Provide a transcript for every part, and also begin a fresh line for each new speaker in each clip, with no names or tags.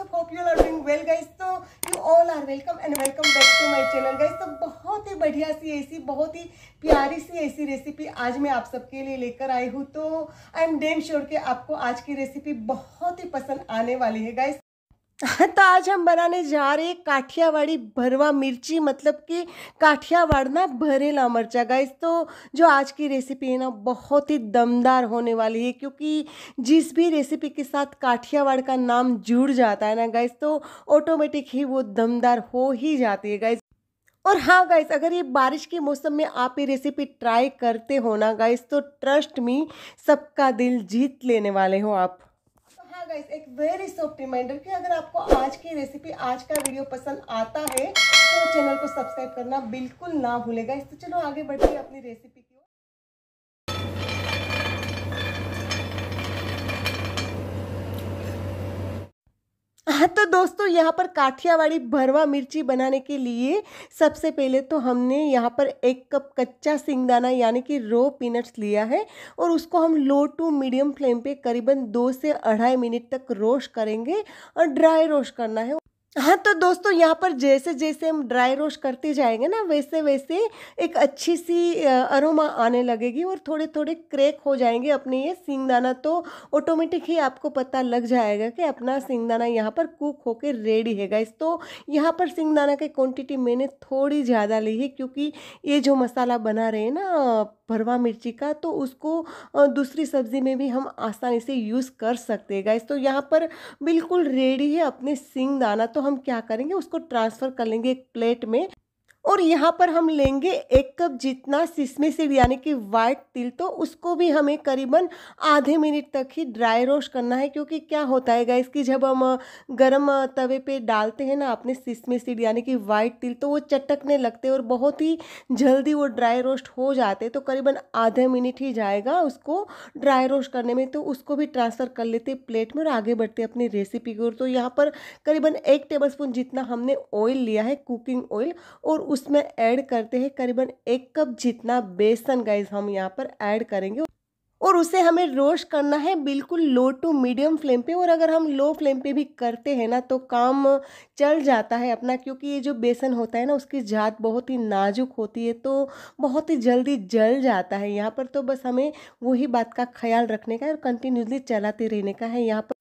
सब hope you are doing well guys तो you all are welcome and welcome back to my channel guys तो बहुत ही बढ़िया सी ऐसी बहुत ही प्यारी सी ऐसी रेसिपी आज मैं आप सबके लिए लेकर आई हूँ तो आई एम डेम श्योर के आपको आज की रेसिपी बहुत ही पसंद आने वाली है गाइस तो आज हम बनाने जा रहे हैं काठियावाड़ी भरवा मिर्ची मतलब कि काठियावाड़ ना भरेला मिर्चा गाइस तो जो आज की रेसिपी है ना बहुत ही दमदार होने वाली है क्योंकि जिस भी रेसिपी के साथ काठियावाड़ का नाम जुड़ जाता है ना गाइस तो ऑटोमेटिक ही वो दमदार हो ही जाती है गाइस और हाँ गाइस अगर ये बारिश के मौसम में आप ये रेसिपी ट्राई करते हो ना गाइस तो ट्रस्ट मी सबका दिल जीत लेने वाले हो आप गाइस एक वेरी सॉफ्ट रिमाइंडर कि अगर आपको आज की रेसिपी आज का वीडियो पसंद आता है तो चैनल को सब्सक्राइब करना बिल्कुल ना भूलेगा इस तो चलो आगे बढ़ते अपनी रेसिपी हाँ तो दोस्तों यहाँ पर काठियावाड़ी भरवा मिर्ची बनाने के लिए सबसे पहले तो हमने यहाँ पर एक कप कच्चा सिंगदाना यानी कि रो पीनट्स लिया है और उसको हम लो टू मीडियम फ्लेम पे करीबन दो से अढ़ाई मिनट तक रोस्ट करेंगे और ड्राई रोस्ट करना है हाँ तो दोस्तों यहाँ पर जैसे जैसे हम ड्राई रोस्ट करते जाएंगे ना वैसे वैसे एक अच्छी सी अरोमा आने लगेगी और थोड़े थोड़े क्रैक हो जाएंगे अपने ये सिंगदाना तो ऑटोमेटिक ही आपको पता लग जाएगा कि अपना सिंगदाना यहाँ पर कुक होके रेडी है गाइस तो यहाँ पर सिंगदाना की क्वांटिटी मैंने थोड़ी ज़्यादा ली है क्योंकि ये जो मसाला बना रहे हैं ना भरवा मिर्ची का तो उसको दूसरी सब्ज़ी में भी हम आसानी से यूज़ कर सकते हैं गाइस तो यहाँ पर बिल्कुल रेडी है अपने सिंगदाना तो तो हम क्या करेंगे उसको ट्रांसफ़र कर लेंगे एक प्लेट में और यहाँ पर हम लेंगे एक कप जितना सिसमे से यानी कि वाइट तिल तो उसको भी हमें करीबन आधे मिनट तक ही ड्राई रोस्ट करना है क्योंकि क्या होता है गैस कि जब हम गरम तवे पे डालते हैं ना अपने सिसमे सीड यानी कि वाइट तिल तो वो चटकने लगते हैं और बहुत ही जल्दी वो ड्राई रोस्ट हो जाते तो करीबन आधे मिनट ही जाएगा उसको ड्राई रोस्ट करने में तो उसको भी ट्रांसफ़र कर लेते प्लेट में और आगे बढ़ते अपनी रेसिपी की ओर तो यहाँ पर करीबन एक टेबल जितना हमने ऑयल लिया है कुकिंग ऑयल और उस उसमें ऐड करते हैं करीबन एक कप जितना बेसन गाइज हम यहाँ पर ऐड करेंगे और उसे हमें रोस्ट करना है बिल्कुल लो टू मीडियम फ्लेम पे और अगर हम लो फ्लेम पे भी करते हैं ना तो काम चल जाता है अपना क्योंकि ये जो बेसन होता है ना उसकी जात बहुत ही नाजुक होती है तो बहुत ही जल्दी जल जाता है यहाँ पर तो बस हमें वही बात का ख्याल रखने का है और कंटिन्यूसली चलाते रहने का है यहाँ पर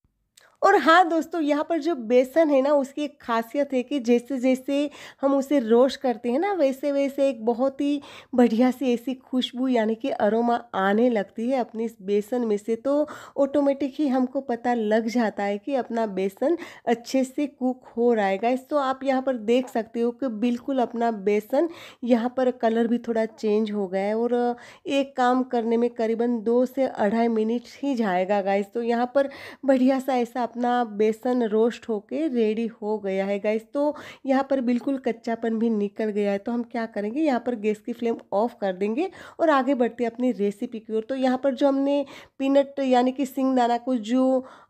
और हाँ दोस्तों यहाँ पर जो बेसन है ना उसकी एक खासियत है कि जैसे जैसे हम उसे रोश करते हैं ना वैसे वैसे एक बहुत ही बढ़िया सी ऐसी खुशबू यानी कि अरोमा आने लगती है अपने इस बेसन में से तो ऑटोमेटिक ही हमको पता लग जाता है कि अपना बेसन अच्छे से कुक हो रहा है गाइस तो आप यहाँ पर देख सकते हो कि बिल्कुल अपना बेसन यहाँ पर कलर भी थोड़ा चेंज हो गया है और एक काम करने में करीबन दो से अढ़ाई मिनट ही जाएगा गाइस तो यहाँ पर बढ़िया सा ऐसा अपना बेसन रोस्ट होके रेडी हो गया है गैस तो यहाँ पर बिल्कुल कच्चापन भी निकल गया है तो हम क्या करेंगे यहाँ पर गैस की फ्लेम ऑफ कर देंगे और आगे बढ़ते अपनी रेसिपी की ओर तो यहाँ पर जो हमने पीनट यानी कि सिंग दाना को जो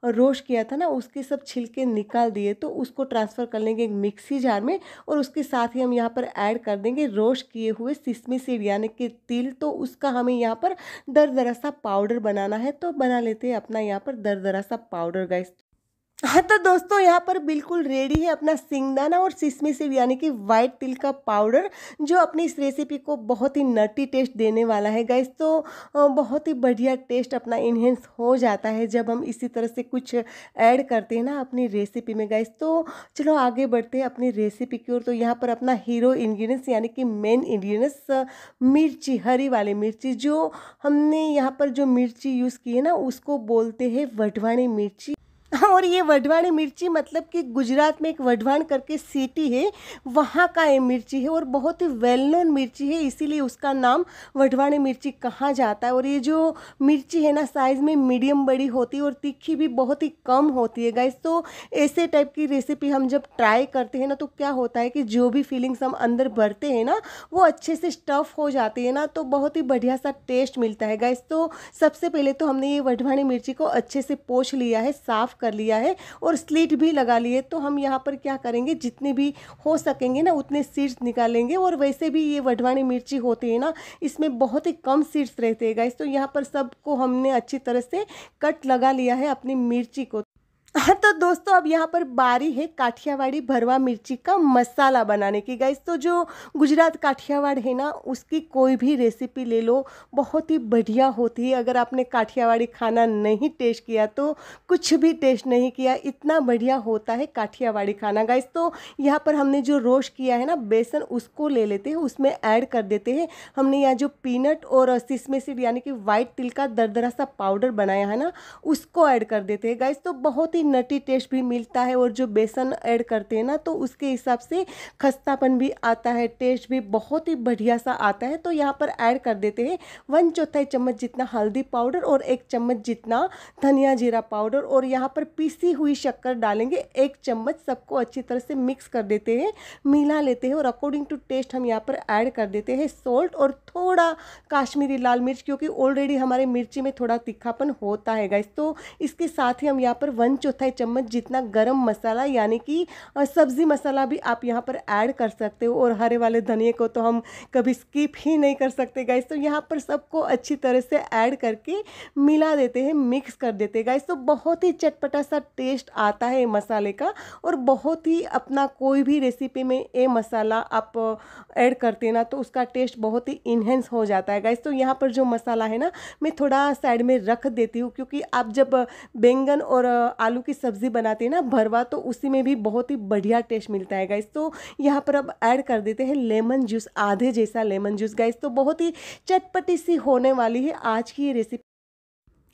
रोस्ट किया था ना उसके सब छिलके निकाल दिए तो उसको ट्रांसफ़र कर लेंगे एक मिक्सी जार में और उसके साथ ही हम यहाँ पर ऐड कर देंगे रोस्ट किए हुए सिसमी सीड यानी कि तिल तो उसका हमें यहाँ पर दर दरा सा पाउडर बनाना है तो बना लेते हैं अपना यहाँ पर दर दरा सा पाउडर गैस हाँ तो दोस्तों यहाँ पर बिल्कुल रेडी है अपना सिंगदाना और सिसमी सिव यानी कि वाइट तिल का पाउडर जो अपनी इस रेसिपी को बहुत ही नटी टेस्ट देने वाला है गैस तो बहुत ही बढ़िया टेस्ट अपना इन्हेंस हो जाता है जब हम इसी तरह से कुछ ऐड करते हैं ना अपनी रेसिपी में गैस तो चलो आगे बढ़ते हैं अपनी रेसिपी की ओर तो यहाँ पर अपना हीरो इन्ग्रीडियंट्स यानी कि मेन इन्ग्रीडियंट्स मिर्ची हरी वाली मिर्ची जो हमने यहाँ पर जो मिर्ची यूज़ की है ना उसको बोलते हैं वटवाणी मिर्ची हाँ, और ये वढ़वाणी मिर्ची मतलब कि गुजरात में एक वढ़वाण करके सिटी है वहाँ का ये मिर्ची है और बहुत ही वेल नोन मिर्ची है इसीलिए उसका नाम वढ़वाणी मिर्ची कहा जाता है और ये जो मिर्ची है ना साइज़ में मीडियम बड़ी होती है और तीखी भी बहुत ही कम होती है गाइस तो ऐसे टाइप की रेसिपी हम जब ट्राई करते हैं ना तो क्या होता है कि जो भी फीलिंग्स हम अंदर भरते हैं ना वो अच्छे से स्टफ़ हो जाती है ना तो बहुत ही बढ़िया सा टेस्ट मिलता है गाइस तो सबसे पहले तो हमने ये वढ़वाणी मिर्ची को अच्छे से पोछ लिया है साफ़ कर लिया है और स्लीट भी लगा लिए तो हम यहाँ पर क्या करेंगे जितने भी हो सकेंगे ना उतने सीड्स निकालेंगे और वैसे भी ये वढ़वानी मिर्ची होती है ना इसमें बहुत ही कम सीड्स रहते हैं गाइस तो यहाँ पर सबको हमने अच्छी तरह से कट लगा लिया है अपनी मिर्ची को हाँ तो दोस्तों अब यहाँ पर बारी है काठियावाड़ी भरवा मिर्ची का मसाला बनाने की गाइस तो जो गुजरात काठियावाड़ है ना उसकी कोई भी रेसिपी ले लो बहुत ही बढ़िया होती है अगर आपने काठियावाड़ी खाना नहीं टेस्ट किया तो कुछ भी टेस्ट नहीं किया इतना बढ़िया होता है काठियावाड़ी खाना गाइस तो यहाँ पर हमने जो रोस्ट किया है ना बेसन उसको ले लेते हैं उसमें ऐड कर देते हैं हमने यहाँ जो पीनट और सिसमे सीड यानी कि वाइट तिल का दरदरा सा पाउडर बनाया है ना उसको ऐड कर देते हैं गाइस तो बहुत ही ही नटी टेस्ट भी मिलता है और जो बेसन ऐड करते हैं ना तो उसके हिसाब से खस्तापन भी आता है टेस्ट भी बहुत ही बढ़िया सा आता है तो यहाँ पर ऐड कर देते हैं वन चौथाई चम्मच जितना हल्दी पाउडर और एक चम्मच जितना धनिया जीरा पाउडर और यहाँ पर पीसी हुई शक्कर डालेंगे एक चम्मच सबको अच्छी तरह से मिक्स कर देते हैं मिला लेते हैं और अकॉर्डिंग टू टेस्ट हम यहाँ पर ऐड कर देते हैं सॉल्ट और थोड़ा काश्मीरी लाल मिर्च क्योंकि ऑलरेडी हमारे मिर्ची में थोड़ा तीखापन होता है गैस तो इसके साथ ही हम यहाँ पर वन चौथाई चम्मच जितना गरम मसाला यानी कि सब्ज़ी मसाला भी आप यहाँ पर ऐड कर सकते हो और हरे वाले धनिए को तो हम कभी स्किप ही नहीं कर सकते गाइस तो यहाँ पर सबको अच्छी तरह से ऐड करके मिला देते हैं मिक्स कर देते हैं गाइस तो बहुत ही चटपटा सा टेस्ट आता है मसाले का और बहुत ही अपना कोई भी रेसिपी में ये मसाला आप ऐड करते हैं ना तो उसका टेस्ट बहुत ही इन्हेंस हो जाता है गाइस तो यहाँ पर जो मसाला है ना मैं थोड़ा साइड में रख देती हूँ क्योंकि आप जब बैंगन और आलू आलू की सब्ज़ी बनाते हैं ना भरवा तो उसी में भी बहुत ही बढ़िया टेस्ट मिलता है गाइस तो यहाँ पर अब ऐड कर देते हैं लेमन जूस आधे जैसा लेमन जूस गाइस तो बहुत ही चटपटी सी होने वाली है आज की ये रेसिपी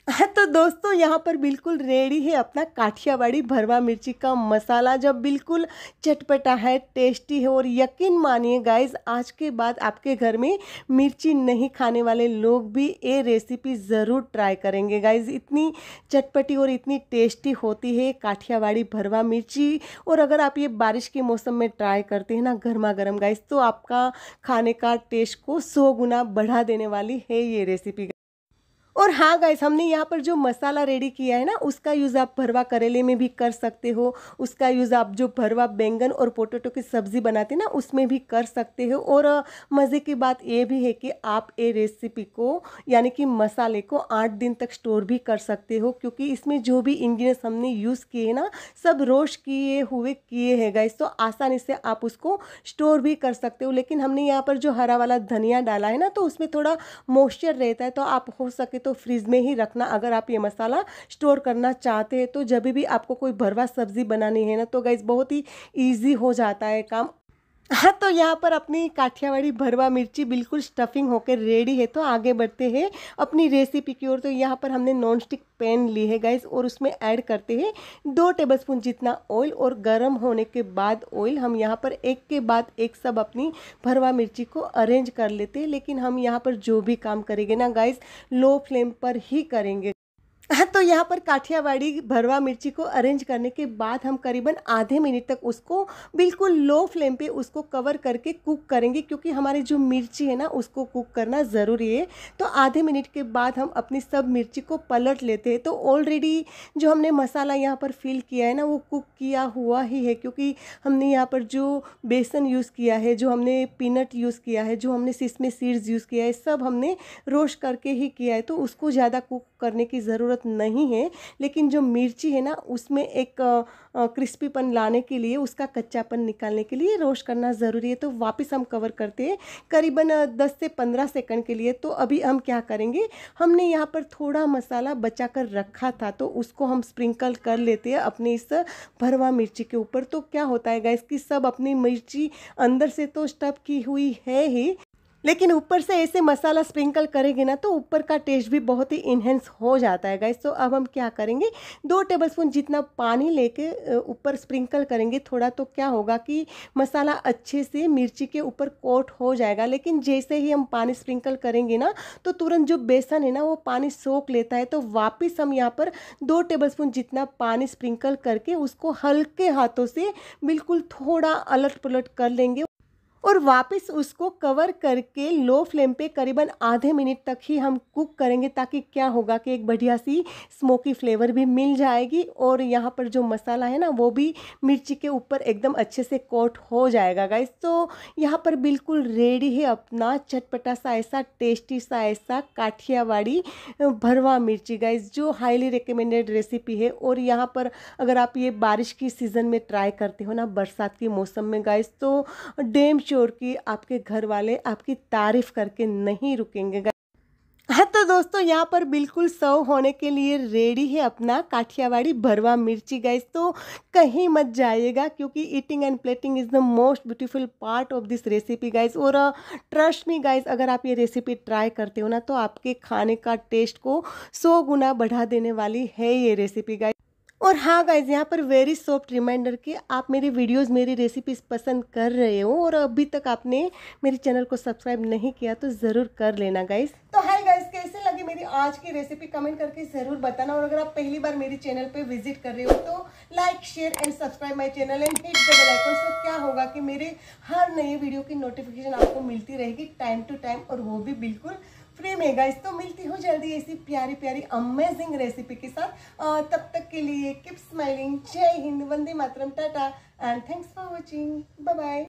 तो दोस्तों यहाँ पर बिल्कुल रेडी है अपना काठियावाड़ी भरवा मिर्ची का मसाला जब बिल्कुल चटपटा है टेस्टी है और यकीन मानिए गाइज आज के बाद आपके घर में मिर्ची नहीं खाने वाले लोग भी ये रेसिपी ज़रूर ट्राई करेंगे गाइज इतनी चटपटी और इतनी टेस्टी होती है काठियावाड़ी भरवा मिर्ची और अगर आप ये बारिश के मौसम में ट्राई करते हैं ना गर्मा गर्म गाइज तो आपका खाने का टेस्ट को सौ गुना बढ़ा देने वाली है ये रेसिपी और हाँ गाइस हमने यहाँ पर जो मसाला रेडी किया है ना उसका यूज़ आप भरवा करेले में भी कर सकते हो उसका यूज़ आप जो भरवा बैंगन और पोटेटो की सब्ज़ी बनाते हैं ना उसमें भी कर सकते हो और मज़े की बात ये भी है कि आप ये रेसिपी को यानी कि मसाले को आठ दिन तक स्टोर भी कर सकते हो क्योंकि इसमें जो भी इंग्रेडिएंट्स हमने यूज़ किए ना सब रोश किए हुए किए हैं गाइस तो आसानी से आप उसको स्टोर भी कर सकते हो लेकिन हमने यहाँ पर जो हरा वाला धनिया डाला है ना तो उसमें थोड़ा मॉइस्चर रहता है तो आप हो सके तो तो फ्रिज में ही रखना अगर आप ये मसाला स्टोर करना चाहते हैं तो जब भी आपको कोई भरवा सब्ज़ी बनानी है ना तो गैस बहुत ही ईजी हो जाता है काम हाँ तो यहाँ पर अपनी काठियावाड़ी भरवा मिर्ची बिल्कुल स्टफिंग होकर रेडी है तो आगे बढ़ते हैं अपनी रेसिपी की ओर तो यहाँ पर हमने नॉन स्टिक पैन ली है गैस और उसमें ऐड करते हैं दो टेबलस्पून जितना ऑयल और गर्म होने के बाद ऑयल हम यहाँ पर एक के बाद एक सब अपनी भरवा मिर्ची को अरेंज कर लेते हैं लेकिन हम यहाँ पर जो भी काम करेंगे ना गैस लो फ्लेम पर ही करेंगे हाँ, तो यहाँ पर काठियावाड़ी भरवा मिर्ची को अरेंज करने के बाद हम करीबन आधे मिनट तक उसको बिल्कुल लो फ्लेम पे उसको कवर करके कुक करेंगे क्योंकि हमारे जो मिर्ची है ना उसको कुक करना ज़रूरी है तो आधे मिनट के बाद हम अपनी सब मिर्ची को पलट लेते हैं तो ऑलरेडी जो हमने मसाला यहाँ पर फिल किया है ना वो कुक किया हुआ ही है क्योंकि हमने यहाँ पर जो बेसन यूज़ किया है जो हमने पीनट यूज़ किया है जो हमने इसमें सीड्स यूज़ किया है सब हमने रोस्ट करके ही किया है तो उसको ज़्यादा कुक करने की ज़रूरत ज़रूरत नहीं है लेकिन जो मिर्ची है ना उसमें एक क्रिस्पीपन लाने के लिए उसका कच्चापन निकालने के लिए रोश करना ज़रूरी है तो वापस हम कवर करते हैं करीबन दस से पंद्रह सेकंड के लिए तो अभी हम क्या करेंगे हमने यहाँ पर थोड़ा मसाला बचा कर रखा था तो उसको हम स्प्रिंकल कर लेते हैं अपने इस भरवा मिर्ची के ऊपर तो क्या होता है गैस कि सब अपनी मिर्ची अंदर से तो स्टप की हुई है ही लेकिन ऊपर से ऐसे मसाला स्प्रिंकल करेंगे ना तो ऊपर का टेस्ट भी बहुत ही इन्हेंस हो जाता है गैस तो अब हम क्या करेंगे दो टेबल स्पून जितना पानी लेके ऊपर स्प्रिंकल करेंगे थोड़ा तो क्या होगा कि मसाला अच्छे से मिर्ची के ऊपर कोट हो जाएगा लेकिन जैसे ही हम पानी स्प्रिंकल करेंगे ना तो तुरंत जो बेसन है ना वो पानी सोख लेता है तो वापस हम यहाँ पर दो टेबल स्पून जितना पानी स्प्रिंकल करके उसको हल्के हाथों से बिल्कुल थोड़ा अलट पलट कर लेंगे और वापस उसको कवर करके लो फ्लेम पे करीबन आधे मिनट तक ही हम कुक करेंगे ताकि क्या होगा कि एक बढ़िया सी स्मोकी फ्लेवर भी मिल जाएगी और यहाँ पर जो मसाला है ना वो भी मिर्ची के ऊपर एकदम अच्छे से कोट हो जाएगा गाइस तो यहाँ पर बिल्कुल रेडी है अपना चटपटा सा ऐसा टेस्टी सा ऐसा काठियावाड़ी भरवा मिर्ची गाइस जो हाईली रिकमेंडेड रेसिपी है और यहाँ पर अगर आप ये बारिश की सीज़न में ट्राई करते हो ना बरसात के मौसम में गाइस तो डेम श्योर कि आपके घर वाले आपकी तारीफ करके नहीं रुकेंगे हाँ तो दोस्तों यहाँ पर बिल्कुल सर्व होने के लिए रेडी है अपना काठियावाड़ी भरवा मिर्ची गाइस तो कहीं मत जाइएगा क्योंकि eating and plating is the most beautiful part of this recipe guys और ट्रस्ट मी गाइस अगर आप ये रेसिपी ट्राई करते हो ना तो आपके खाने का टेस्ट को सौ गुना बढ़ा देने वाली है ये रेसिपी गाइस और हाँ गाइज यहाँ पर वेरी सॉफ्ट रिमाइंडर कि आप मेरे वीडियोस मेरी रेसिपीज पसंद कर रहे हो और अभी तक आपने मेरे चैनल को सब्सक्राइब नहीं किया तो ज़रूर कर लेना गाइज तो हाय गाइज कैसे लगी मेरी आज की रेसिपी कमेंट करके ज़रूर बताना और अगर आप पहली बार मेरे चैनल पर विजिट कर रहे हो तो like share and subscribe my channel and hit the bell icon से क्या होगा कि मेरे हर नए वीडियो की नोटिफिकेशन आपको मिलती रहेगी टाइम टू टाइम और वो भी बिल्कुल फ्री में गाइस तो मिलती हूँ जल्दी ऐसी प्यारी प्यारी अमेजिंग रेसिपी के साथ तब तक के लिए किप स्माइलिंग जय हिंद वंदे मातरम tata and thanks for watching bye